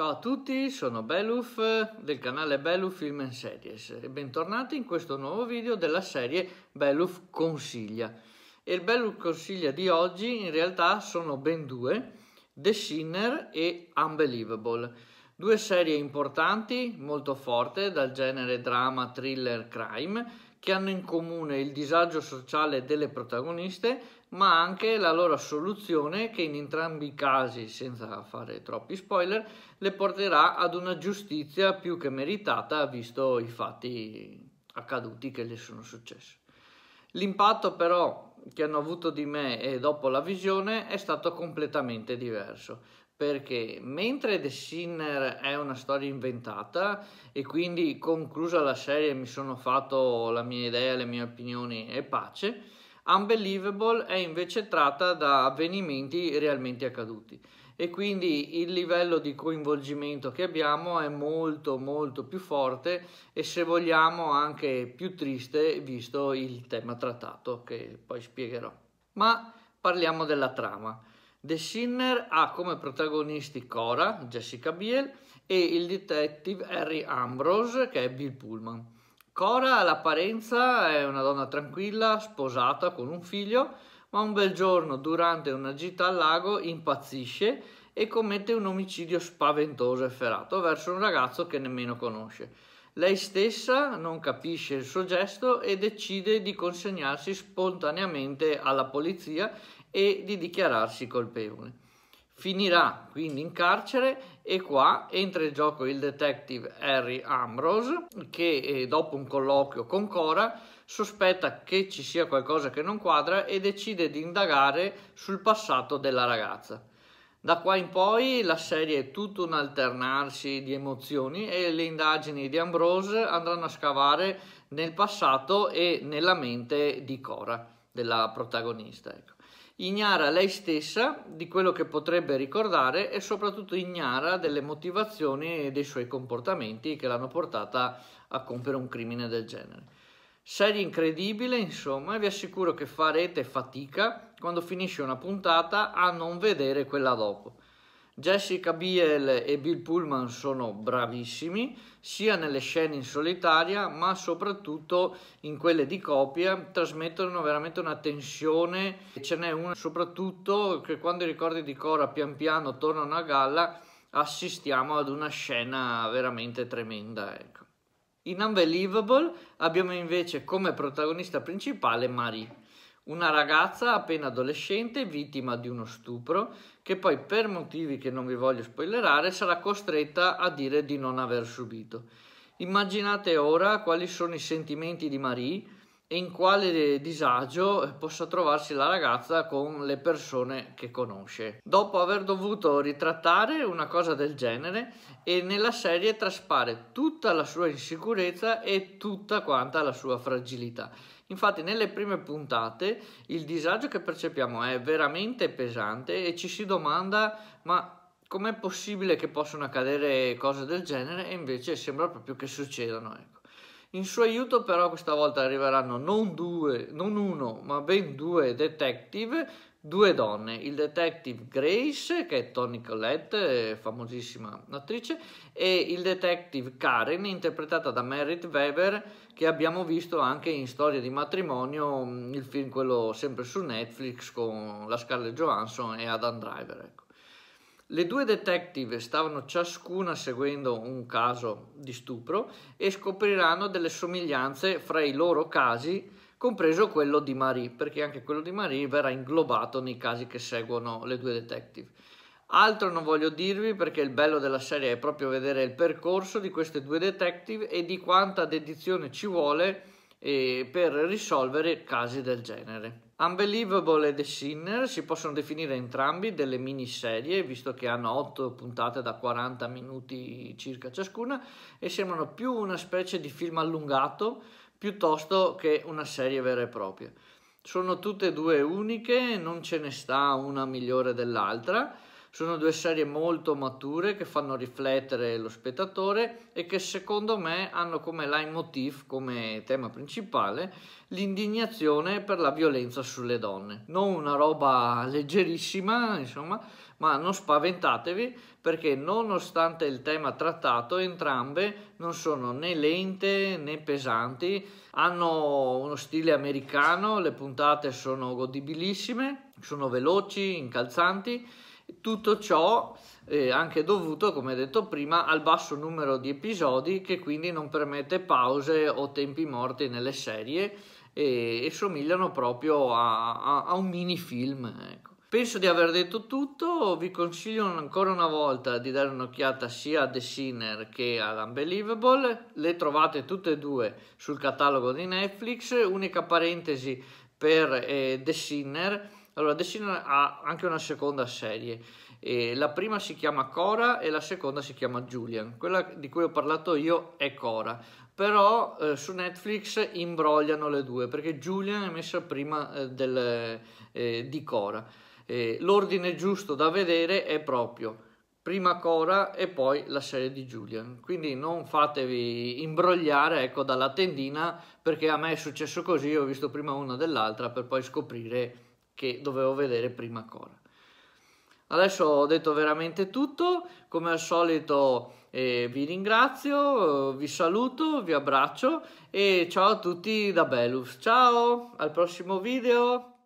Ciao a tutti, sono Beluf del canale Beluf Film and Series e bentornati in questo nuovo video della serie Beluf Consiglia. E il Beluf Consiglia di oggi in realtà sono ben due, The Sinner e Unbelievable. Due serie importanti, molto forti, dal genere drama, thriller, crime che hanno in comune il disagio sociale delle protagoniste, ma anche la loro soluzione che in entrambi i casi, senza fare troppi spoiler, le porterà ad una giustizia più che meritata, visto i fatti accaduti che le sono successi. L'impatto però che hanno avuto di me e dopo la visione è stato completamente diverso perché mentre The Sinner è una storia inventata e quindi conclusa la serie mi sono fatto la mia idea, le mie opinioni e pace, Unbelievable è invece tratta da avvenimenti realmente accaduti e quindi il livello di coinvolgimento che abbiamo è molto molto più forte e se vogliamo anche più triste visto il tema trattato che poi spiegherò. Ma parliamo della trama. The Sinner ha come protagonisti Cora, Jessica Biel, e il detective Harry Ambrose, che è Bill Pullman. Cora all'apparenza è una donna tranquilla, sposata con un figlio, ma un bel giorno durante una gita al lago impazzisce e commette un omicidio spaventoso e ferato verso un ragazzo che nemmeno conosce. Lei stessa non capisce il suo gesto e decide di consegnarsi spontaneamente alla polizia e di dichiararsi colpevole. Finirà quindi in carcere e qua entra in gioco il detective Harry Ambrose che eh, dopo un colloquio con Cora sospetta che ci sia qualcosa che non quadra e decide di indagare sul passato della ragazza. Da qua in poi la serie è tutto un alternarsi di emozioni e le indagini di Ambrose andranno a scavare nel passato e nella mente di Cora, della protagonista. Ecco ignara lei stessa di quello che potrebbe ricordare e soprattutto ignara delle motivazioni e dei suoi comportamenti che l'hanno portata a compiere un crimine del genere. Serie incredibile, insomma, e vi assicuro che farete fatica quando finisce una puntata a non vedere quella dopo. Jessica Biel e Bill Pullman sono bravissimi sia nelle scene in solitaria ma soprattutto in quelle di coppia trasmettono veramente una tensione e ce n'è una soprattutto che quando i ricordi di Cora pian piano tornano a galla assistiamo ad una scena veramente tremenda ecco. In Unbelievable abbiamo invece come protagonista principale Marie una ragazza appena adolescente vittima di uno stupro che poi per motivi che non vi voglio spoilerare sarà costretta a dire di non aver subito. Immaginate ora quali sono i sentimenti di Marie e in quale disagio possa trovarsi la ragazza con le persone che conosce. Dopo aver dovuto ritrattare una cosa del genere e nella serie traspare tutta la sua insicurezza e tutta quanta la sua fragilità Infatti nelle prime puntate il disagio che percepiamo è veramente pesante e ci si domanda ma com'è possibile che possano accadere cose del genere e invece sembra proprio che succedano. Ecco. In suo aiuto però questa volta arriveranno non due, non uno, ma ben due detective due donne, il detective Grace, che è Toni Collette, famosissima attrice, e il detective Karen, interpretata da Merritt Weber, che abbiamo visto anche in Storia di matrimonio, mm, il film quello sempre su Netflix con la Scarlett Johansson e Adam Driver. Ecco. Le due detective stavano ciascuna seguendo un caso di stupro e scopriranno delle somiglianze fra i loro casi compreso quello di Marie, perché anche quello di Marie verrà inglobato nei casi che seguono le due detective. Altro non voglio dirvi perché il bello della serie è proprio vedere il percorso di queste due detective e di quanta dedizione ci vuole eh, per risolvere casi del genere. Unbelievable e The Sinner si possono definire entrambi delle miniserie, visto che hanno 8 puntate da 40 minuti circa ciascuna e sembrano più una specie di film allungato piuttosto che una serie vera e propria. Sono tutte e due uniche, non ce ne sta una migliore dell'altra. Sono due serie molto mature che fanno riflettere lo spettatore e che secondo me hanno come leitmotiv, come tema principale, l'indignazione per la violenza sulle donne. Non una roba leggerissima, insomma, ma non spaventatevi perché nonostante il tema trattato entrambe non sono né lente né pesanti, hanno uno stile americano, le puntate sono godibilissime, sono veloci, incalzanti tutto ciò eh, anche dovuto, come detto prima, al basso numero di episodi che quindi non permette pause o tempi morti nelle serie e, e somigliano proprio a, a, a un minifilm. Ecco. Penso di aver detto tutto, vi consiglio ancora una volta di dare un'occhiata sia a The Sinner che all'Unbelievable, le trovate tutte e due sul catalogo di Netflix, unica parentesi per eh, The Sinner, allora The Sinner ha anche una seconda serie, eh, la prima si chiama Cora e la seconda si chiama Julian, quella di cui ho parlato io è Cora, però eh, su Netflix imbrogliano le due perché Julian è messa prima eh, del, eh, di Cora. Eh, l'ordine giusto da vedere è proprio prima Cora e poi la serie di Julian. Quindi non fatevi imbrogliare ecco, dalla tendina perché a me è successo così, ho visto prima una dell'altra per poi scoprire che dovevo vedere prima Cora. Adesso ho detto veramente tutto, come al solito eh, vi ringrazio, vi saluto, vi abbraccio e ciao a tutti da Belus. Ciao, al prossimo video!